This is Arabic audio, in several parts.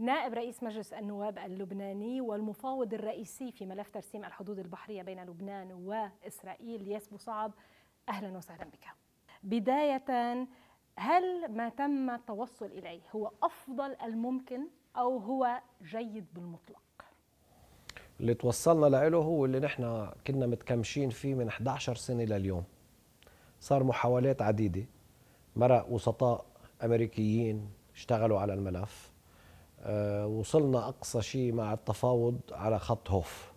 نائب رئيس مجلس النواب اللبناني والمفاوض الرئيسي في ملف ترسيم الحدود البحرية بين لبنان وإسرائيل ياس صعب أهلا وسهلا بك بداية هل ما تم التوصل إليه هو أفضل الممكن أو هو جيد بالمطلق؟ اللي توصلنا له هو اللي نحن كنا متكمشين فيه من 11 سنة لليوم صار محاولات عديدة مرق وسطاء أمريكيين اشتغلوا على الملف آه، وصلنا أقصى شيء مع التفاوض على خط هوف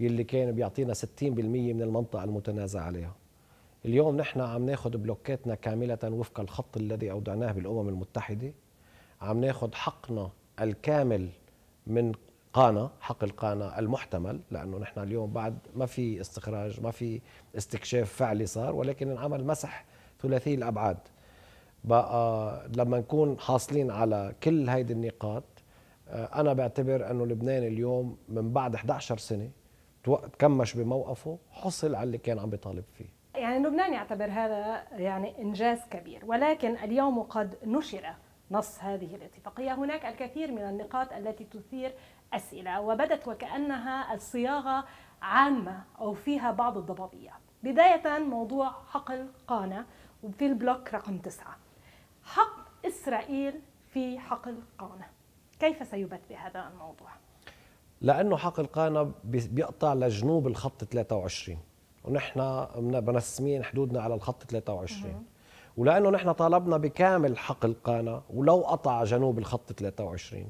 يلي كان بيعطينا 60% من المنطقة المتنازع عليها اليوم نحن عم ناخذ بلوكاتنا كاملة وفق الخط الذي أودعناه بالأمم المتحدة عم ناخذ حقنا الكامل من قانا حق القانا المحتمل لأنه نحن اليوم بعد ما في استخراج ما في استكشاف فعلي صار ولكن انعمل مسح ثلاثي الأبعاد بقى لما نكون حاصلين على كل هيدي النقاط آه، انا بعتبر انه لبنان اليوم من بعد 11 سنه تكمش بموقفه حصل على اللي كان عم بيطالب فيه يعني لبنان يعتبر هذا يعني انجاز كبير ولكن اليوم قد نشر نص هذه الاتفاقيه هناك الكثير من النقاط التي تثير اسئله وبدت وكانها الصياغه عامه او فيها بعض الضبابيه بدايه موضوع حقل قانا في البلوك رقم تسعه حق إسرائيل في حقل قانا كيف سيبت بهذا الموضوع؟ لأنه حقل قانا بيقطع لجنوب الخط 23 ونحن بنسمين حدودنا على الخط 23 ولانه نحن طالبنا بكامل حق القانه ولو قطع جنوب الخط 23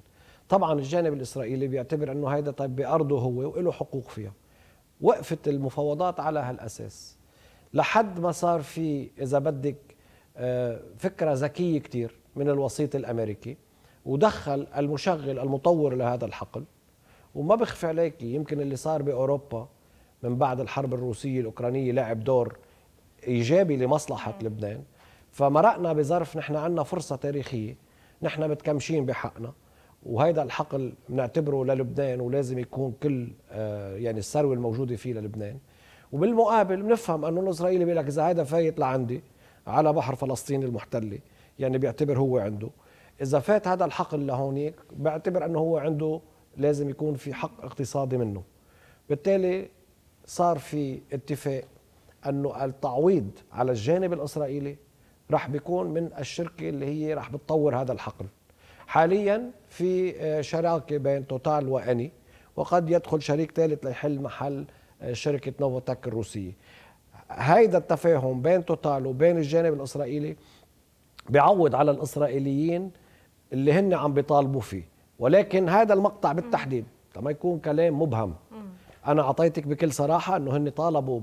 طبعا الجانب الاسرائيلي بيعتبر انه هيدا طيب بارضه هو وله حقوق فيها وقفت المفاوضات على هالاساس لحد ما صار في اذا بدك آه، فكرة ذكية كتير من الوسيط الأمريكي ودخل المشغل المطور لهذا الحقل وما بخفي عليك يمكن اللي صار بأوروبا من بعد الحرب الروسية الأوكرانية لعب دور إيجابي لمصلحة لبنان فمرقنا بظرف نحن عندنا فرصة تاريخية نحن متكمشين بحقنا وهذا الحقل بنعتبره للبنان ولازم يكون كل آه، يعني الثروة الموجودة فيه للبنان وبالمقابل بنفهم انه الاسرائيلي بيقول لك اذا هذا فايت لعندي على بحر فلسطين المحتله يعني بيعتبر هو عنده اذا فات هذا الحقل لهونيك بعتبر انه هو عنده لازم يكون في حق اقتصادي منه بالتالي صار في اتفاق انه التعويض على الجانب الاسرائيلي رح بيكون من الشركه اللي هي رح بتطور هذا الحقل حاليا في آه، شراكه بين توتال واني وقد يدخل شريك ثالث ليحل محل آه، شركه نوفوتك الروسيه هيدا التفاهم بين توتال وبين الجانب الاسرائيلي بيعوض على الاسرائيليين اللي هن عم بيطالبوا فيه ولكن هذا المقطع بالتحديد ما يكون كلام مبهم انا اعطيتك بكل صراحه انه هن طالبوا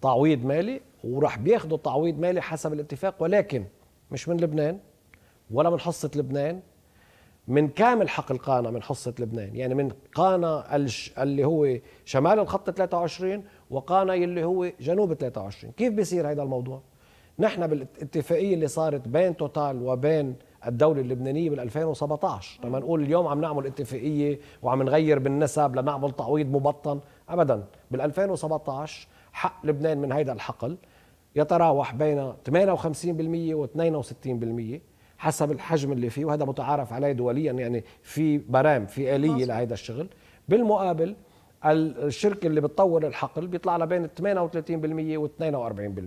بتعويض مالي وراح بياخذوا تعويض مالي حسب الاتفاق ولكن مش من لبنان ولا من حصه لبنان من كامل حق القانا من حصة لبنان يعني من قانا اللي هو شمال الخط 23 وقانا اللي هو جنوب 23 كيف بيصير هذا الموضوع؟ نحن بالاتفاقية اللي صارت بين توتال وبين الدولة اللبنانية بال 2017 لما نقول اليوم عم نعمل اتفاقية وعم نغير بالنسب لنعمل تعويض مبطن أبدا بال 2017 حق لبنان من هذا الحقل يتراوح بين 58% و 62% حسب الحجم اللي فيه وهذا متعارف عليه دوليا يعني في برام في آلية لهذا الشغل بالمقابل الشركة اللي بتطور الحقل بيطلع لها بين 38% و42%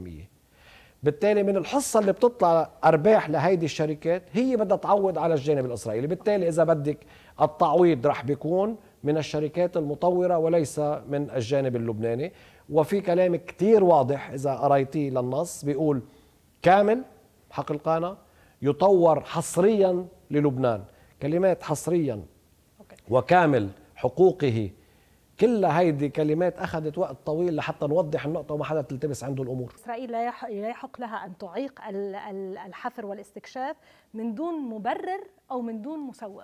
بالتالي من الحصة اللي بتطلع أرباح لهيدي الشركات هي بدها تعوض على الجانب الإسرائيلي بالتالي إذا بدك التعويض رح بيكون من الشركات المطورة وليس من الجانب اللبناني وفي كلام كتير واضح إذا قريتيه للنص بيقول كامل حق القانا يطور حصريا للبنان كلمات حصريا وكامل حقوقه كل هيدي كلمات أخذت وقت طويل لحتى نوضح النقطة وما حدا تلتبس عنده الأمور إسرائيل لا يحق لها أن تعيق الحفر والاستكشاف من دون مبرر أو من دون مسوغ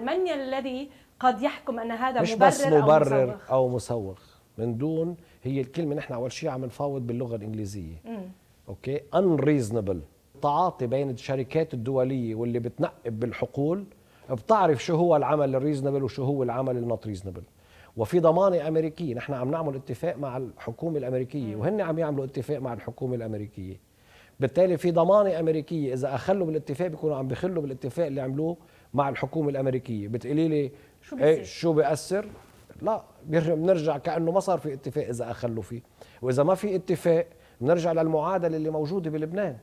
من الذي قد يحكم أن هذا مش مبرر, بس مبرر أو مسوغ, أو مسوغ. من دون هي الكلمة نحن أول شيء عم نفاوض باللغة الإنجليزية م. أوكي unreasonable التعاطي بين الشركات الدوليه واللي بتنقب بالحقول بتعرف شو هو العمل الريزنبل وشو هو العمل النوت ريزنبل وفي ضمانه امريكيه نحن عم نعمل اتفاق مع الحكومه الامريكيه وهن عم يعملوا اتفاق مع الحكومه الامريكيه بالتالي في ضمانه امريكيه اذا اخلوا بالاتفاق بيكونوا عم بخلوا بالاتفاق اللي عملوه مع الحكومه الامريكيه بتقولي لي شو ايه شو بياثر لا بنرجع كانه ما صار في اتفاق اذا اخلوا فيه واذا ما في اتفاق بنرجع للمعادله اللي موجوده بلبنان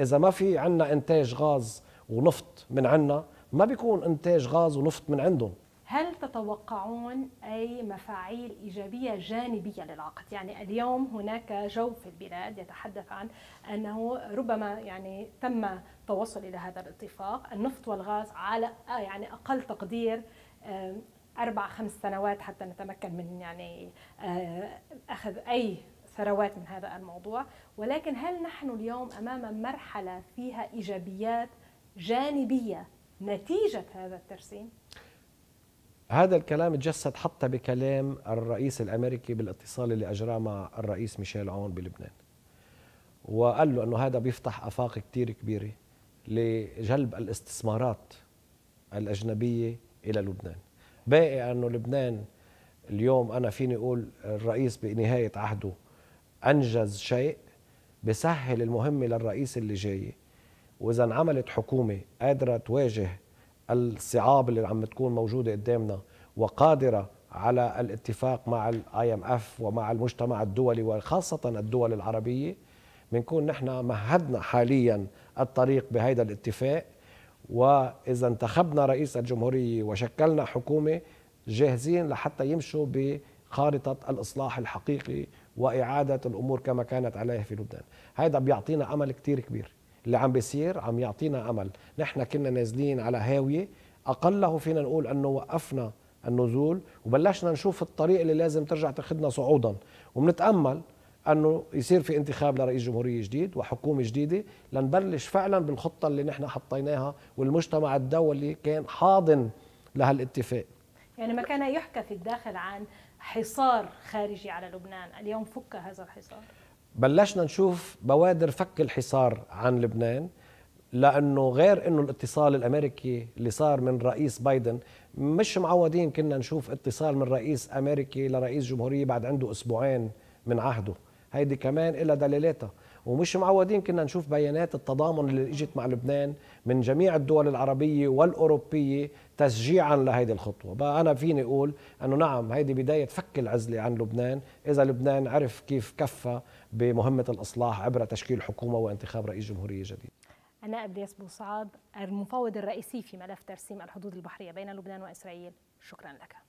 اذا ما في عنا انتاج غاز ونفط من عنا ما بيكون انتاج غاز ونفط من عندهم هل تتوقعون أي مفاعيل إيجابية جانبية للعقد؟ يعني اليوم هناك جو في البلاد يتحدث عن أنه ربما يعني تم التوصل إلى هذا الاتفاق النفط والغاز على يعني أقل تقدير أربع خمس سنوات حتى نتمكن من يعني آه، أخذ أي ثروات من هذا الموضوع ولكن هل نحن اليوم امام مرحله فيها ايجابيات جانبيه نتيجه هذا الترسيم هذا الكلام تجسد حتى بكلام الرئيس الامريكي بالاتصال اللي اجراه مع الرئيس ميشيل عون بلبنان وقال له انه هذا بيفتح افاق كثير كبيره لجلب الاستثمارات الاجنبيه الى لبنان باقي انه لبنان اليوم انا فيني اقول الرئيس بنهايه عهده انجز شيء بسهل المهمه للرئيس اللي جاي واذا انعملت حكومه قادره تواجه الصعاب اللي عم تكون موجوده قدامنا وقادره على الاتفاق مع الاي ام اف ومع المجتمع الدولي وخاصه الدول العربيه بنكون نحن مهدنا حاليا الطريق بهيدا الاتفاق واذا انتخبنا رئيس الجمهوريه وشكلنا حكومه جاهزين لحتى يمشوا بخارطه الاصلاح الحقيقي واعاده الامور كما كانت عليه في لبنان هذا بيعطينا امل كتير كبير اللي عم بيصير عم يعطينا امل نحن كنا نازلين على هاويه اقله فينا نقول انه وقفنا النزول وبلشنا نشوف الطريق اللي لازم ترجع تاخذنا صعودا وبنتامل انه يصير في انتخاب لرئيس جمهوريه جديد وحكومه جديده لنبلش فعلا بالخطه اللي نحن حطيناها والمجتمع الدولي كان حاضن لهالاتفاق يعني ما كان يحكى في الداخل عن حصار خارجي على لبنان اليوم فك هذا الحصار بلشنا نشوف بوادر فك الحصار عن لبنان لانه غير انه الاتصال الامريكي اللي صار من رئيس بايدن مش معودين كنا نشوف اتصال من رئيس امريكي لرئيس جمهوريه بعد عنده اسبوعين من عهده هيدي كمان إلها دلالاتها ومش معودين كنا نشوف بيانات التضامن اللي اجت مع لبنان من جميع الدول العربية والأوروبية تشجيعا لهيدي الخطوة بقى أنا فيني أقول أنه نعم هيدي بداية فك العزلة عن لبنان إذا لبنان عرف كيف كفى بمهمة الإصلاح عبر تشكيل حكومة وانتخاب رئيس جمهورية جديد أنا أبدياس بوصعاد المفوض الرئيسي في ملف ترسيم الحدود البحرية بين لبنان وإسرائيل شكرا لك